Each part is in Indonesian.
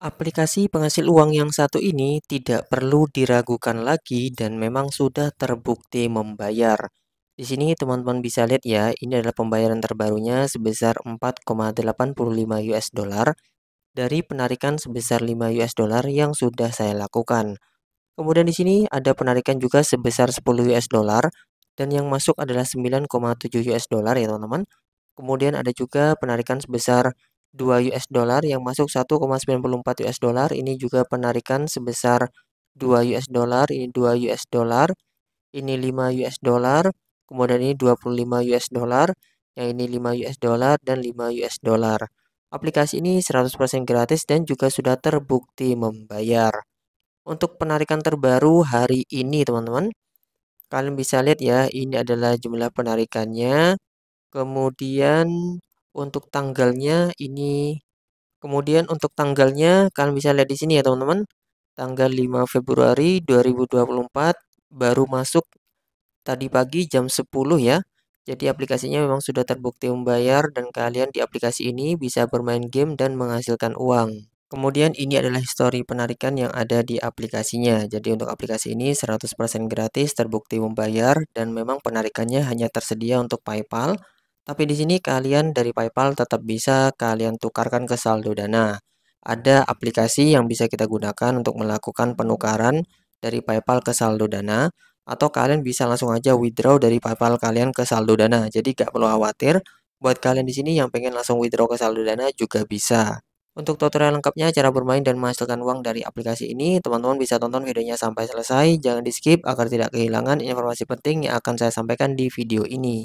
Aplikasi penghasil uang yang satu ini tidak perlu diragukan lagi dan memang sudah terbukti membayar. Di sini teman-teman bisa lihat ya, ini adalah pembayaran terbarunya sebesar 4,85 US dollar dari penarikan sebesar 5 US dollar yang sudah saya lakukan. Kemudian di sini ada penarikan juga sebesar 10 US dollar dan yang masuk adalah 9,7 US dollar ya teman-teman. Kemudian ada juga penarikan sebesar 2 US dollar yang masuk 1,94 US dollar ini juga penarikan sebesar 2 US dollar ini 2 US dollar ini 5 US dollar kemudian ini 25 US dollar yang ini 5 US dollar dan 5 US dollar aplikasi ini 100% gratis dan juga sudah terbukti membayar untuk penarikan terbaru hari ini teman-teman kalian bisa lihat ya ini adalah jumlah penarikannya kemudian untuk tanggalnya ini kemudian untuk tanggalnya kalian bisa lihat di sini ya teman-teman. Tanggal 5 Februari 2024 baru masuk tadi pagi jam 10 ya. Jadi aplikasinya memang sudah terbukti membayar dan kalian di aplikasi ini bisa bermain game dan menghasilkan uang. Kemudian ini adalah histori penarikan yang ada di aplikasinya. Jadi untuk aplikasi ini 100% gratis terbukti membayar dan memang penarikannya hanya tersedia untuk PayPal tapi di sini kalian dari PayPal tetap bisa kalian tukarkan ke saldo Dana. Ada aplikasi yang bisa kita gunakan untuk melakukan penukaran dari PayPal ke saldo Dana atau kalian bisa langsung aja withdraw dari PayPal kalian ke saldo Dana. Jadi gak perlu khawatir buat kalian di sini yang pengen langsung withdraw ke saldo Dana juga bisa. Untuk tutorial lengkapnya cara bermain dan menghasilkan uang dari aplikasi ini, teman-teman bisa tonton videonya sampai selesai. Jangan di skip agar tidak kehilangan informasi penting yang akan saya sampaikan di video ini.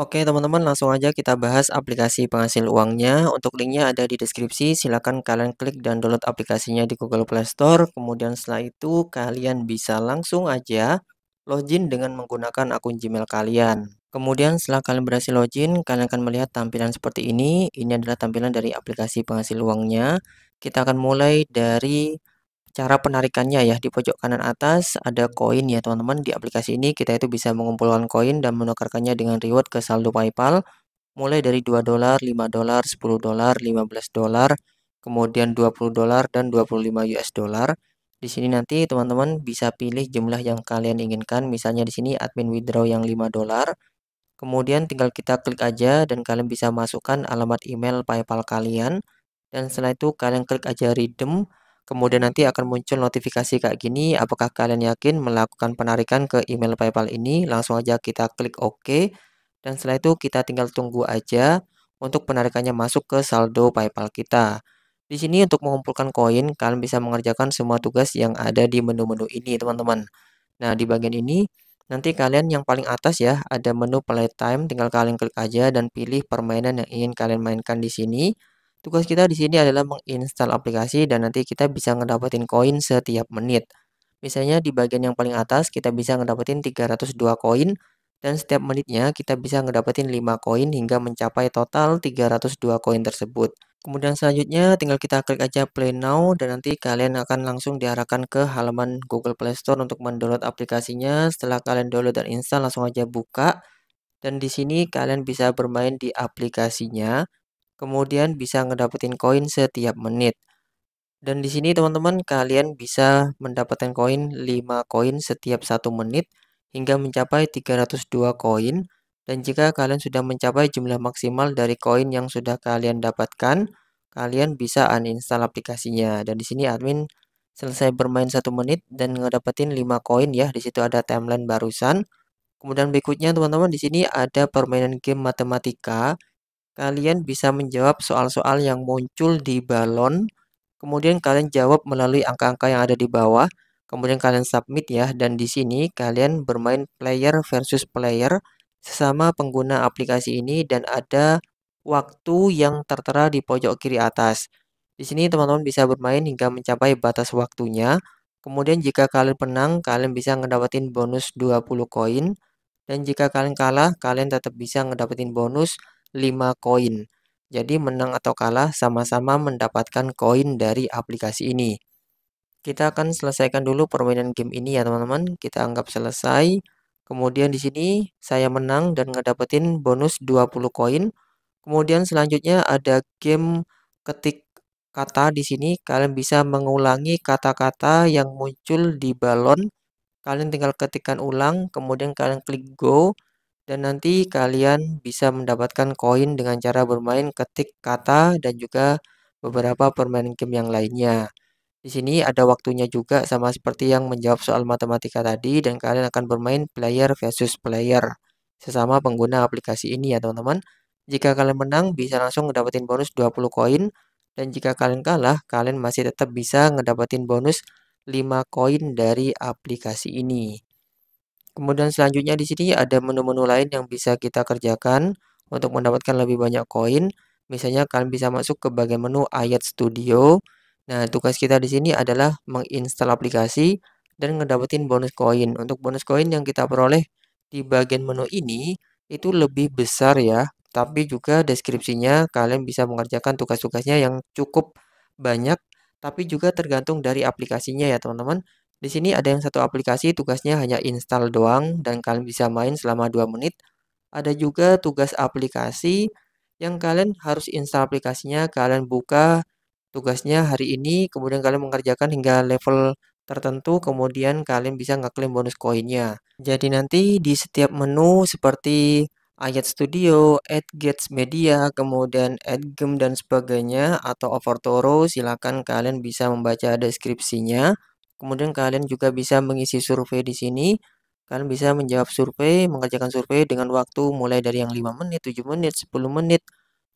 Oke teman-teman langsung aja kita bahas aplikasi penghasil uangnya Untuk linknya ada di deskripsi silahkan kalian klik dan download aplikasinya di Google Play Store Kemudian setelah itu kalian bisa langsung aja login dengan menggunakan akun Gmail kalian Kemudian setelah kalian berhasil login kalian akan melihat tampilan seperti ini Ini adalah tampilan dari aplikasi penghasil uangnya Kita akan mulai dari cara penarikannya ya di pojok kanan atas ada koin ya teman-teman di aplikasi ini kita itu bisa mengumpulkan koin dan menukarkannya dengan reward ke saldo PayPal mulai dari 2 dolar, 5 dolar, 10 dolar, 15 dolar, kemudian 20 dolar dan 25 US dollar. Di sini nanti teman-teman bisa pilih jumlah yang kalian inginkan. Misalnya di sini admin withdraw yang 5 dolar. Kemudian tinggal kita klik aja dan kalian bisa masukkan alamat email PayPal kalian dan setelah itu kalian klik aja redeem Kemudian nanti akan muncul notifikasi kayak gini, apakah kalian yakin melakukan penarikan ke email PayPal ini? Langsung aja kita klik OK. Dan setelah itu kita tinggal tunggu aja untuk penarikannya masuk ke saldo PayPal kita. Di sini untuk mengumpulkan koin, kalian bisa mengerjakan semua tugas yang ada di menu-menu ini, teman-teman. Nah, di bagian ini, nanti kalian yang paling atas ya, ada menu playtime, tinggal kalian klik aja dan pilih permainan yang ingin kalian mainkan di sini. Tugas kita di sini adalah menginstal aplikasi dan nanti kita bisa ngedapetin koin setiap menit. Misalnya di bagian yang paling atas kita bisa ngedapetin 302 koin dan setiap menitnya kita bisa ngedapetin 5 koin hingga mencapai total 302 koin tersebut. Kemudian selanjutnya tinggal kita klik aja play now dan nanti kalian akan langsung diarahkan ke halaman Google Play Store untuk mendownload aplikasinya. Setelah kalian download dan install langsung aja buka. Dan di sini kalian bisa bermain di aplikasinya kemudian bisa ngedapetin koin setiap menit. Dan di sini teman-teman kalian bisa mendapatkan koin 5 koin setiap satu menit hingga mencapai 302 koin. Dan jika kalian sudah mencapai jumlah maksimal dari koin yang sudah kalian dapatkan, kalian bisa uninstall aplikasinya. Dan di sini admin selesai bermain satu menit dan ngedapetin 5 koin ya. Di situ ada timeline barusan. Kemudian berikutnya teman-teman di sini ada permainan game matematika Kalian bisa menjawab soal-soal yang muncul di balon, kemudian kalian jawab melalui angka-angka yang ada di bawah, kemudian kalian submit ya, dan di sini kalian bermain player versus player sesama pengguna aplikasi ini dan ada waktu yang tertera di pojok kiri atas. Di sini teman-teman bisa bermain hingga mencapai batas waktunya. Kemudian jika kalian menang, kalian bisa ngedapetin bonus 20 koin. Dan jika kalian kalah, kalian tetap bisa ngedapetin bonus 5 koin. Jadi menang atau kalah sama-sama mendapatkan koin dari aplikasi ini. Kita akan selesaikan dulu permainan game ini ya teman-teman. Kita anggap selesai. Kemudian di sini saya menang dan ngedapetin bonus 20 koin. Kemudian selanjutnya ada game ketik kata di sini. Kalian bisa mengulangi kata-kata yang muncul di balon. Kalian tinggal ketikkan ulang, kemudian kalian klik go dan nanti kalian bisa mendapatkan koin dengan cara bermain ketik kata dan juga beberapa permainan game yang lainnya. Di sini ada waktunya juga sama seperti yang menjawab soal matematika tadi dan kalian akan bermain player versus player sesama pengguna aplikasi ini ya teman-teman. Jika kalian menang bisa langsung ngedapetin bonus 20 koin dan jika kalian kalah kalian masih tetap bisa ngedapetin bonus 5 koin dari aplikasi ini. Kemudian selanjutnya di sini ada menu-menu lain yang bisa kita kerjakan untuk mendapatkan lebih banyak koin. Misalnya kalian bisa masuk ke bagian menu Ayat Studio. Nah, tugas kita di sini adalah menginstal aplikasi dan ngedapetin bonus koin. Untuk bonus koin yang kita peroleh di bagian menu ini itu lebih besar ya, tapi juga deskripsinya kalian bisa mengerjakan tugas-tugasnya yang cukup banyak tapi juga tergantung dari aplikasinya ya, teman-teman. Di sini ada yang satu aplikasi tugasnya hanya install doang dan kalian bisa main selama 2 menit. Ada juga tugas aplikasi yang kalian harus install aplikasinya, kalian buka tugasnya hari ini, kemudian kalian mengerjakan hingga level tertentu, kemudian kalian bisa ngeklaim bonus koinnya. Jadi nanti di setiap menu seperti Ayat Studio, Ad AdGets Media, kemudian Ad Game dan sebagainya atau Overtoro silakan kalian bisa membaca deskripsinya. Kemudian kalian juga bisa mengisi survei di sini. Kalian bisa menjawab survei, mengerjakan survei dengan waktu mulai dari yang 5 menit, 7 menit, 10 menit,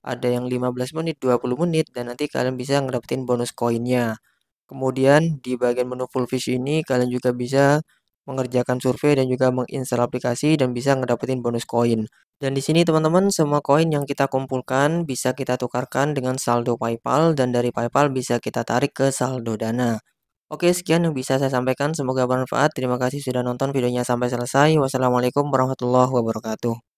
ada yang 15 menit, 20 menit, dan nanti kalian bisa ngedapetin bonus koinnya. Kemudian di bagian menu full fish ini kalian juga bisa mengerjakan survei dan juga menginstal aplikasi dan bisa ngedapetin bonus koin. Dan di sini teman-teman semua koin yang kita kumpulkan bisa kita tukarkan dengan saldo PayPal dan dari PayPal bisa kita tarik ke saldo Dana. Oke, sekian yang bisa saya sampaikan. Semoga bermanfaat. Terima kasih sudah nonton videonya sampai selesai. Wassalamualaikum warahmatullahi wabarakatuh.